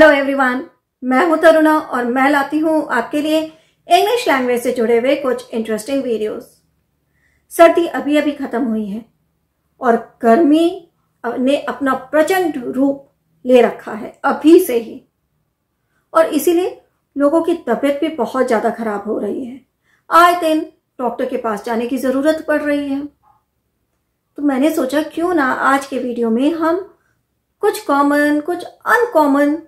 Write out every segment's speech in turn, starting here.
Hello everyone मैं हूं तरुणा और मैं लाती हूं आपके लिए इंग्लिश लैंग्वेज से जुड़े हुए कुछ इंटरेस्टिंग वीडियोस सर्दी अभी अभी खत्म हुई है और गर्मी ने अपना प्रचंड रूप ले रखा है अभी से ही और इसीलिए लोगों की तबीयत भी बहुत ज़्यादा खराब हो रही है आए दिन डॉक्टर के पास जाने की ज़रूरत पड़ रही है तो मैंने सोचा क्यों ना आज के वीडियो में हम कुछ कॉमन कुछ अनकॉमन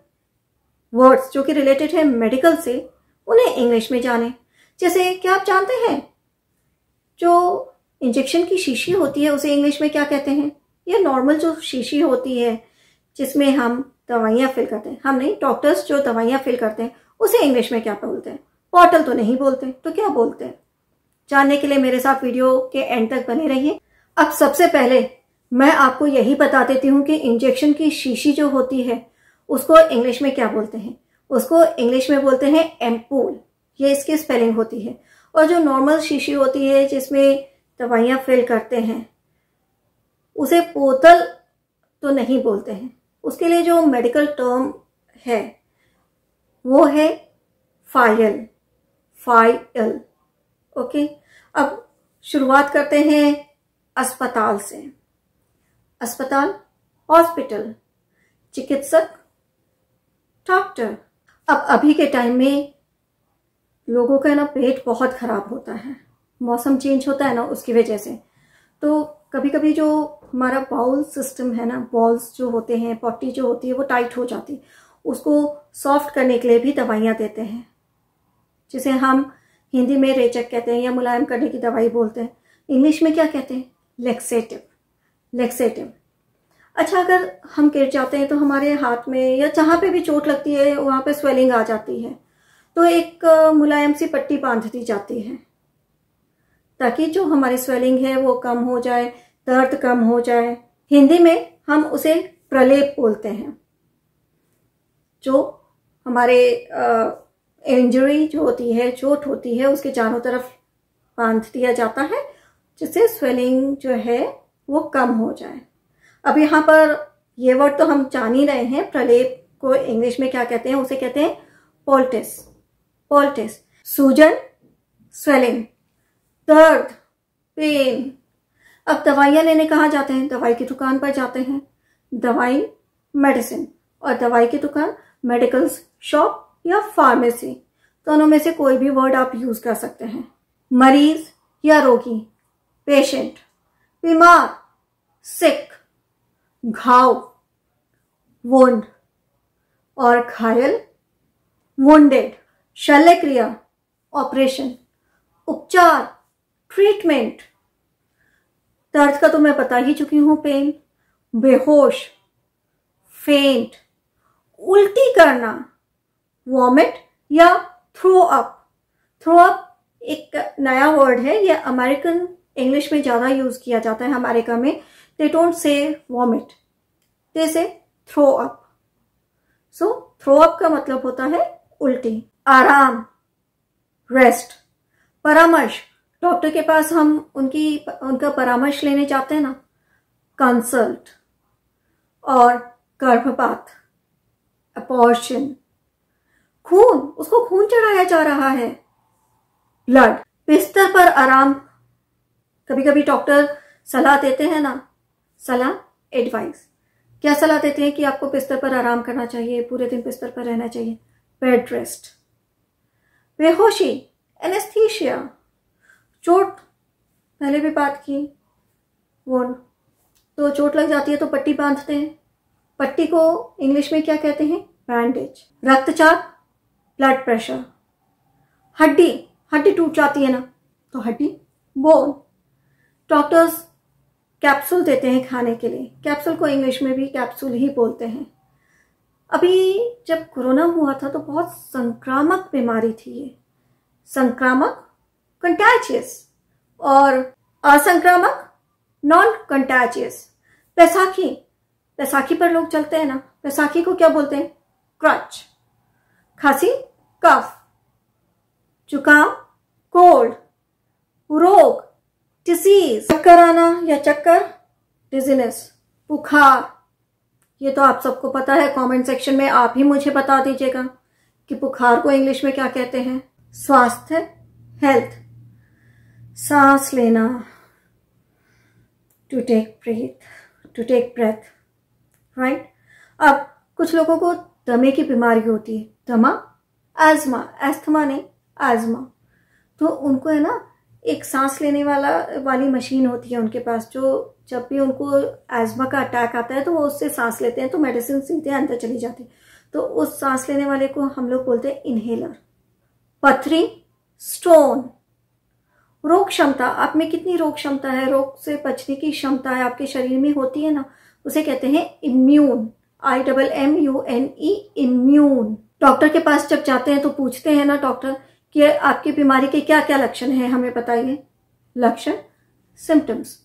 वर्ड्स जो कि रिलेटेड है मेडिकल से उन्हें इंग्लिश में जाने जैसे क्या आप जानते हैं जो इंजेक्शन की शीशी होती है उसे इंग्लिश में क्या कहते हैं या नॉर्मल जो शीशी होती है जिसमें हम दवाइयाँ फिल करते हैं हम नहीं डॉक्टर्स जो दवाइयाँ फिल करते हैं उसे इंग्लिश में क्या बोलते हैं पोर्टल तो नहीं बोलते तो क्या बोलते हैं जानने के लिए मेरे साथ वीडियो के एंड तक बने रहिए अब सबसे पहले मैं आपको यही बता देती हूँ कि इंजेक्शन की शीशी जो होती है उसको इंग्लिश में क्या बोलते हैं उसको इंग्लिश में बोलते हैं एम्पूल ये इसकी स्पेलिंग होती है और जो नॉर्मल शीशी होती है जिसमें दवाइयाँ फिल करते हैं उसे पोतल तो नहीं बोलते हैं उसके लिए जो मेडिकल टर्म है वो है फाइल फाइल ओके अब शुरुआत करते हैं अस्पताल से अस्पताल हॉस्पिटल चिकित्सक डॉक्टर अब अभी के टाइम में लोगों का ना पेट बहुत ख़राब होता है मौसम चेंज होता है ना उसकी वजह से तो कभी कभी जो हमारा बाउल सिस्टम है ना बॉल्स जो होते हैं पॉटी जो होती है वो टाइट हो जाती है उसको सॉफ्ट करने के लिए भी दवाइयाँ देते हैं जिसे हम हिंदी में रेचक कहते हैं या मुलायम करने की दवाई बोलते हैं इंग्लिश में क्या कहते हैं लेक्सेटिव लेक्सेटिव अच्छा अगर हम गिर जाते हैं तो हमारे हाथ में या जहाँ पे भी चोट लगती है वहाँ पे स्वेलिंग आ जाती है तो एक मुलायम सी पट्टी बांध दी जाती है ताकि जो हमारी स्वेलिंग है वो कम हो जाए दर्द कम हो जाए हिंदी में हम उसे प्रलेप बोलते हैं जो हमारे इंजरी जो होती है चोट होती है उसके चारों तरफ बांध दिया जाता है जिससे स्वेलिंग जो है वो कम हो जाए अब यहाँ पर ये वर्ड तो हम जान ही रहे हैं प्रलेप को इंग्लिश में क्या कहते हैं उसे कहते हैं पोल्टिस पोल्टिस सूजन स्वेलिंग दर्द पेन अब दवाइयाँ लेने कहाँ जाते हैं दवाई की दुकान पर जाते हैं दवाई मेडिसिन और दवाई की दुकान मेडिकल शॉप या फार्मेसी दोनों तो में से कोई भी वर्ड आप यूज कर सकते हैं मरीज या रोगी पेशेंट बीमार सिक घाव वोंड और घायल वोंडेड शल्यक्रिया ऑपरेशन उपचार ट्रीटमेंट दर्द का तो मैं बता ही चुकी हूं पेन बेहोश फेंट उल्टी करना वॉमिट या थ्रो अप थ्रो अप एक नया वर्ड है यह अमेरिकन इंग्लिश में ज़्यादा यूज़ किया जाता है अमेरिका में They don't say vomit. They say throw up. so, throw up का मतलब होता है उल्टी आराम रेस्ट परामर्श डॉक्टर के पास हम उनकी उनका परामर्श लेने जाते हैं ना कंसल्ट और गर्भपात अपॉर्शन खून उसको खून चढ़ाया जा रहा है ब्लड बिस्तर पर आराम कभी कभी डॉक्टर सलाह देते हैं ना सलाह एडवाइस क्या सलाह देते हैं कि आपको बिस्तर पर आराम करना चाहिए पूरे दिन बिस्तर पर रहना चाहिए बेड रेस्ट बेहोशी एनेस्थीशिया चोट पहले भी बात की वो तो चोट लग जाती है तो पट्टी बांधते हैं पट्टी को इंग्लिश में क्या कहते हैं बैंडेज रक्तचाप ब्लड प्रेशर हड्डी हड्डी टूट जाती है ना तो हड्डी बोन डॉक्टर्स कैप्सूल देते हैं खाने के लिए कैप्सूल को इंग्लिश में भी कैप्सूल ही बोलते हैं अभी जब कोरोना हुआ था तो बहुत संक्रामक बीमारी थी ये संक्रामक कंटैचियस और असंक्रामक नॉन कंटैचियस बैसाखी बैसाखी पर लोग चलते हैं ना बैसाखी को क्या बोलते हैं क्रच खांसी कफ जुकाम कोल्ड डिजीज चक्कर आना या चक्कर डिजीनेस बुखार ये तो आप सबको पता है कमेंट सेक्शन में आप ही मुझे बता दीजिएगा कि बुखार को इंग्लिश में क्या कहते हैं स्वास्थ्य हेल्थ सांस लेना to take breath to take breath right अब कुछ लोगों को दमे की बीमारी होती है दमा एजमा एस्थमा नहीं एजमा तो उनको है ना एक सांस लेने वाला वाली मशीन होती है उनके पास जो जब भी उनको एज्मा का अटैक आता है तो वो उससे सांस लेते हैं तो मेडिसिन सीधे अंदर चली जाती है तो उस सांस लेने वाले को हम लोग बोलते हैं इनहेलर पथरी स्टोन रोग क्षमता आप में कितनी रोग क्षमता है रोग से बचने की क्षमता है आपके शरीर में होती है ना उसे कहते हैं immune I double M U N E immune doctor के पास जब जाते हैं तो पूछते हैं ना डॉक्टर कि आपकी बीमारी के क्या क्या लक्षण हैं हमें बताइए लक्षण सिम्टम्स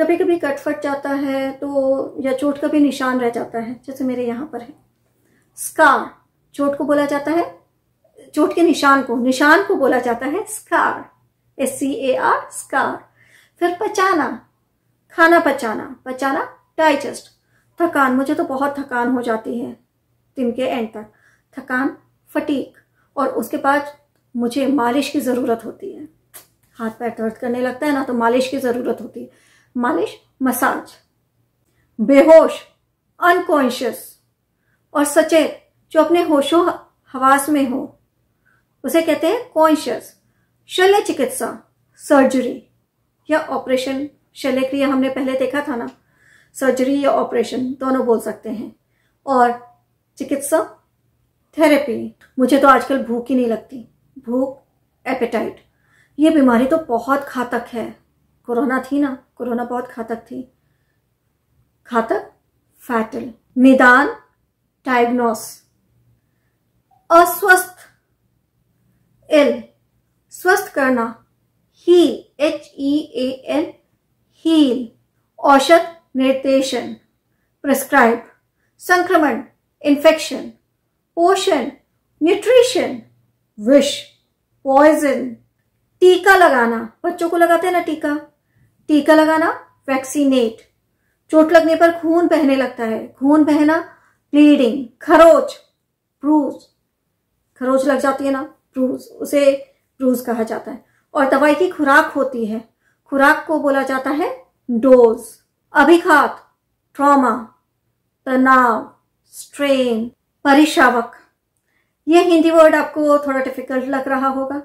कभी कभी कट फट जाता है तो या चोट का भी निशान रह जाता है जैसे मेरे यहाँ पर है स्कार चोट को बोला जाता है चोट के निशान को निशान को बोला जाता है scar S C A R scar फिर पचाना खाना पचाना पचाना डाइजेस्ट थकान मुझे तो बहुत थकान हो जाती है दिन के एंड तक थकान फटीक और उसके बाद मुझे मालिश की ज़रूरत होती है हाथ पैर दर्द करने लगता है ना तो मालिश की ज़रूरत होती है मालिश मसाज बेहोश अनकॉन्शियस और सचेत जो अपने होशो हवास में हो उसे कहते हैं कॉन्शियस शल्य चिकित्सा सर्जरी या ऑपरेशन शल्य क्रिया हमने पहले देखा था ना सर्जरी या ऑपरेशन दोनों बोल सकते हैं और चिकित्सा थेरेपी मुझे तो आजकल भूख ही नहीं लगती भूख एपेटाइट ये बीमारी तो बहुत घातक है कोरोना थी ना कोरोना बहुत घातक थी घातक फैटल निदान डायग्नोस अस्वस्थ एल स्वस्थ करना ही H E A L heal औषध निर्देशन प्रिस्क्राइब संक्रमण इन्फेक्शन पोषण न्यूट्रिशन विश पॉइजन टीका लगाना बच्चों को लगाते हैं ना टीका टीका लगाना वैक्सीनेट चोट लगने पर खून बहने लगता है खून बहना ब्लीडिंग खरोच ब्रूज खरोच लग जाती है ना ब्रूज उसे ब्रूज कहा जाता है और दवाई की खुराक होती है खुराक को बोला जाता है डोज अभिघात ट्रॉमा तनाव स्ट्रेन परिशावक ये हिंदी वर्ड आपको थोड़ा डिफिकल्ट लग रहा होगा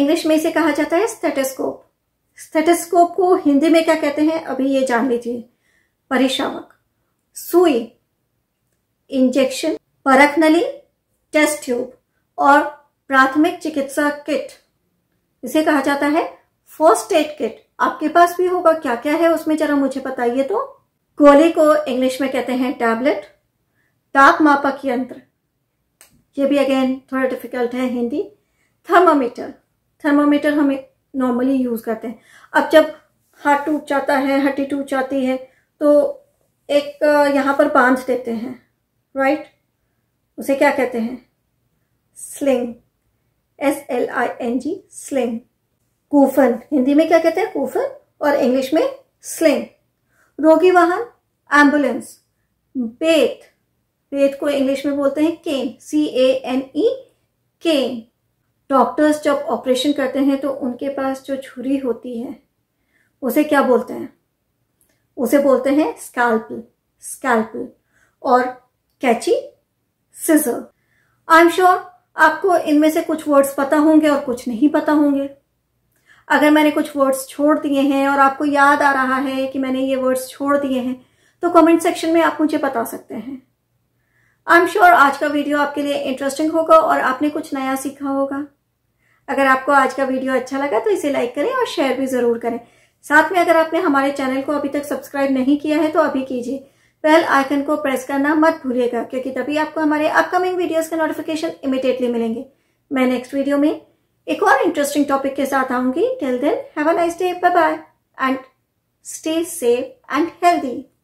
इंग्लिश में इसे कहा जाता है स्थेटेस्कोप स्टेटेस्कोप को हिंदी में क्या कहते हैं अभी ये जान लीजिए परिशावक सुई इंजेक्शन परख नली टेस्ट ट्यूब और प्राथमिक चिकित्सा किट इसे कहा जाता है फर्स्ट एड किट आपके पास भी होगा क्या क्या है उसमें जरा मुझे बताइए तो गोली को इंग्लिश में कहते हैं टैबलेट ताप मापक यंत्र ये भी अगेन थोड़ा डिफिकल्ट है हिंदी थर्मामीटर थर्मामीटर हम नॉर्मली यूज़ करते हैं अब जब हाथ टूट जाता है हड्डी टूट जाती है तो एक यहाँ पर बांध देते हैं राइट उसे क्या कहते हैं sling S L I N G sling कूफन हिंदी में क्या कहते हैं कूफन और इंग्लिश में स्लिंग रोगी वाहन एम्बुलेंस बेथ रेत को इंग्लिश में बोलते हैं cane C A N E cane doctors जब ऑपरेशन करते हैं तो उनके पास जो छुरी होती है उसे क्या बोलते हैं उसे बोलते हैं स्कैल्पल स्कैल्पल और कैची सिजर आई एम श्योर आपको इनमें से कुछ वर्ड्स पता होंगे और कुछ नहीं पता होंगे अगर मैंने कुछ वर्ड्स छोड़ दिए हैं और आपको याद आ रहा है कि मैंने ये वर्ड्स छोड़ दिए हैं तो कमेंट सेक्शन में आप मुझे बता सकते हैं आई एम श्योर आज का वीडियो आपके लिए इंटरेस्टिंग होगा और आपने कुछ नया सीखा होगा अगर आपको आज का वीडियो अच्छा लगा तो इसे लाइक करें और शेयर भी जरूर करें साथ में अगर आपने हमारे चैनल को अभी तक सब्सक्राइब नहीं किया है तो अभी कीजिए बेल आइकन को प्रेस करना मत भूलिएगा क्योंकि तभी आपको हमारे अपकमिंग वीडियोस के नोटिफिकेशन इमिडिएटली मिलेंगे मैं नेक्स्ट वीडियो में एक और इंटरेस्टिंग टॉपिक के साथ आऊंगी till then have a nice day bye bye and stay safe and healthy